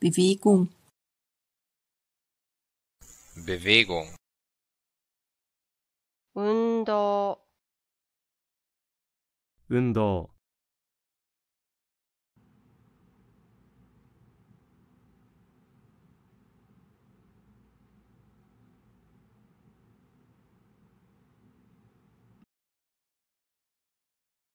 Bewegung. Bewegung. 운동. 운동.